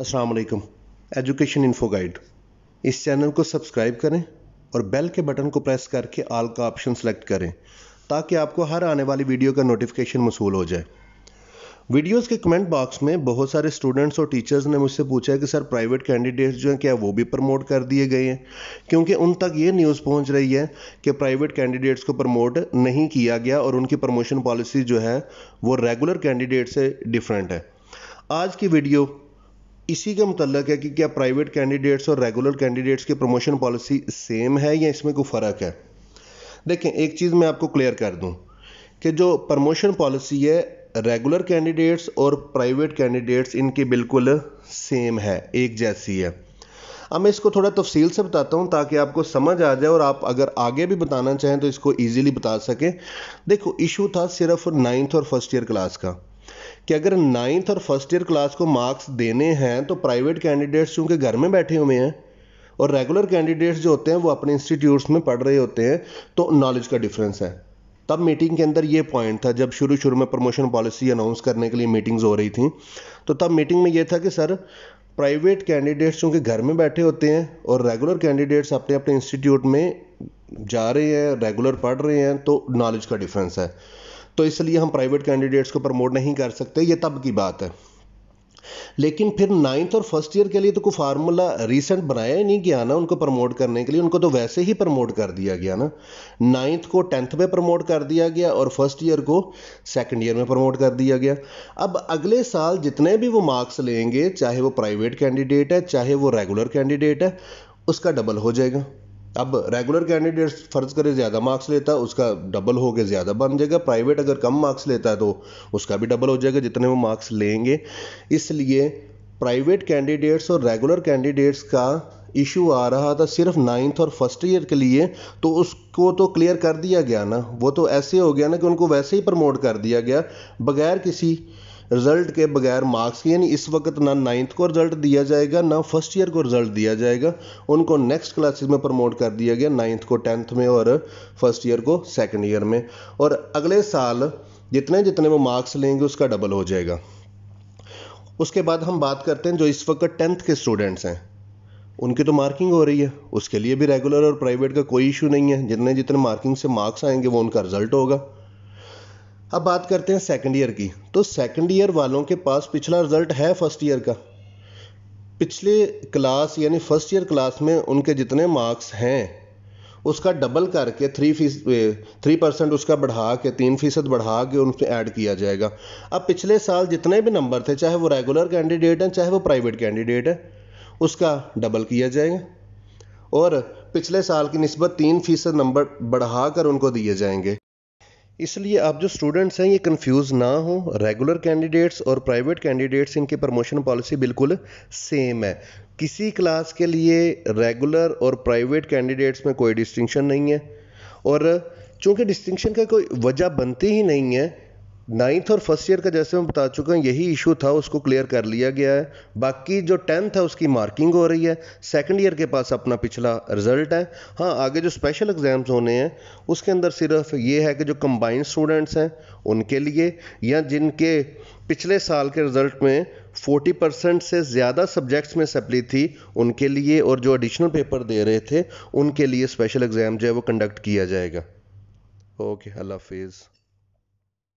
अस्सलाम वालेकुम education info guide इस चैनल को सब्सक्राइब करें और बेल के बटन को प्रेस करके आल का ऑप्शन सेलेक्ट करें ताकि आपको हर आने वाली वीडियो का नोटिफिकेशन मसूल हो जाए वीडियोस के कमेंट बॉक्स में बहुत सारे स्टूडेंट्स और टीचर्स ने मुझसे पूछा कि सर प्राइवेट कैंडिडेट्स जो हैं क्या वो भी प्रमोट कर दिए गए हैं क्योंकि उन तक ये न्यूज़ पहुंच रही है कि प्राइवेट कैंडिडेट्स को प्रमोट नहीं किया गया और उनकी प्रमोशन पॉलिसी जो है वो रेगुलर कैंडिडेट से डिफरेंट है आज की वीडियो इसी के मतलब है कि क्या प्राइवेट कैंडिडेट्स और रेगुलर कैंडिडेट्स की प्रमोशन पॉलिसी सेम है या इसमें कोई फ़र्क है देखें एक चीज़ मैं आपको क्लियर कर दूं कि जो प्रमोशन पॉलिसी है रेगुलर कैंडिडेट्स और प्राइवेट कैंडिडेट्स इनके बिल्कुल सेम है एक जैसी है अब मैं इसको थोड़ा तफसील से बताता हूँ ताकि आपको समझ आ जाए और आप अगर आगे भी बताना चाहें तो इसको ईजिली बता सकें देखो इशू था सिर्फ नाइन्थ और फर्स्ट ईयर क्लास का कि अगर नाइन्थ और फर्स्ट ईयर क्लास को मार्क्स देने हैं तो प्राइवेट कैंडिडेट्स चूँकि घर में बैठे हुए हैं और रेगुलर कैंडिडेट्स जो होते हैं वो अपने इंस्टीट्यूट्स में पढ़ रहे होते हैं तो नॉलेज का डिफरेंस है तब मीटिंग के अंदर ये पॉइंट था जब शुरू शुरू में प्रमोशन पॉलिसी अनाउंस करने के लिए मीटिंग्स हो रही थी तो तब मीटिंग में ये था कि सर प्राइवेट कैंडिडेट्स चूँकि घर में बैठे होते हैं और रेगुलर कैंडिडेट्स अपने अपने इंस्टीट्यूट में जा रहे हैं रेगुलर पढ़ रहे हैं तो नॉलेज का डिफरेंस है तो इसलिए हम प्राइवेट कैंडिडेट्स को प्रमोट नहीं कर सकते ये तब की बात है लेकिन फिर नाइन्थ और फर्स्ट ईयर के लिए तो कोई फार्मूला रिसेंट बनाया ही नहीं गया ना उनको प्रमोट करने के लिए उनको तो वैसे ही प्रमोट कर दिया गया ना नाइन्थ को टेंथ में प्रमोट कर दिया गया और फर्स्ट ईयर को सेकंड ईयर में प्रमोट कर दिया गया अब अगले साल जितने भी वो मार्क्स लेंगे चाहे वो प्राइवेट कैंडिडेट है चाहे वो रेगुलर कैंडिडेट है उसका डबल हो जाएगा अब रेगुलर कैंडिडेट्स फ़र्ज़ करें ज़्यादा मार्क्स लेता है उसका डबल हो गया ज़्यादा बन जाएगा प्राइवेट अगर कम मार्क्स लेता है तो उसका भी डबल हो जाएगा जितने वो मार्क्स लेंगे इसलिए प्राइवेट कैंडिडेट्स और रेगुलर कैंडिडेट्स का इशू आ रहा था सिर्फ नाइन्थ और फर्स्ट ईयर के लिए तो उसको तो क्लियर कर दिया गया ना वो तो ऐसे हो गया ना कि उनको वैसे ही प्रमोट कर दिया गया बगैर किसी रिजल्ट के बगैर मार्क्स के यानी इस वक्त ना नाइन्थ को रिजल्ट दिया जाएगा ना फर्स्ट ईयर को रिजल्ट दिया जाएगा उनको नेक्स्ट क्लासेस में प्रमोट कर दिया गया नाइन्थ को टेंथ में और फर्स्ट ईयर को सेकेंड ईयर में और अगले साल जितने जितने वो मार्क्स लेंगे उसका डबल हो जाएगा उसके बाद हम बात करते हैं जो इस वक्त टेंथ के स्टूडेंट्स हैं उनकी तो मार्किंग हो रही है उसके लिए भी रेगुलर और प्राइवेट का कोई इशू नहीं है जितने जितने मार्किंग से मार्क्स आएंगे वो उनका रिजल्ट होगा अब बात करते हैं सेकंड ईयर की तो सेकंड ईयर वालों के पास पिछला रिजल्ट है फर्स्ट ईयर का पिछले क्लास यानी फर्स्ट ईयर क्लास में उनके जितने मार्क्स हैं उसका डबल करके थ्री फीस थ्री परसेंट उसका बढ़ा के तीन फीसद बढ़ा के उन ऐड किया जाएगा अब पिछले साल जितने भी नंबर थे चाहे वो रेगुलर कैंडिडेट हैं चाहे वो प्राइवेट कैंडिडेट हैं उसका डबल किया जाएगा और पिछले साल की नस्बत तीन फीसद नंबर बढ़ा कर उनको दिए जाएंगे इसलिए आप जो स्टूडेंट्स हैं ये कंफ्यूज ना हो रेगुलर कैंडिडेट्स और प्राइवेट कैंडिडेट्स इनकी प्रमोशन पॉलिसी बिल्कुल सेम है किसी क्लास के लिए रेगुलर और प्राइवेट कैंडिडेट्स में कोई डिस्टिंक्शन नहीं है और चूँकि डिस्टिंक्शन का कोई वजह बनती ही नहीं है नाइन्थ और फर्स्ट ईयर का जैसे मैं बता चुका हूँ यही इशू था उसको क्लियर कर लिया गया है बाकी जो टेंथ है उसकी मार्किंग हो रही है सेकंड ईयर के पास अपना पिछला रिजल्ट है हाँ आगे जो स्पेशल एग्ज़ाम्स होने हैं उसके अंदर सिर्फ ये है कि जो कंबाइंड स्टूडेंट्स हैं उनके लिए या जिनके पिछले साल के रिजल्ट में 40 परसेंट से ज़्यादा सब्जेक्ट्स में सप्ली थी उनके लिए और जो एडिशनल पेपर दे रहे थे उनके लिए स्पेशल एग्ज़ाम जो है वो कंडक्ट किया जाएगा ओके अल्लाह हाफिज़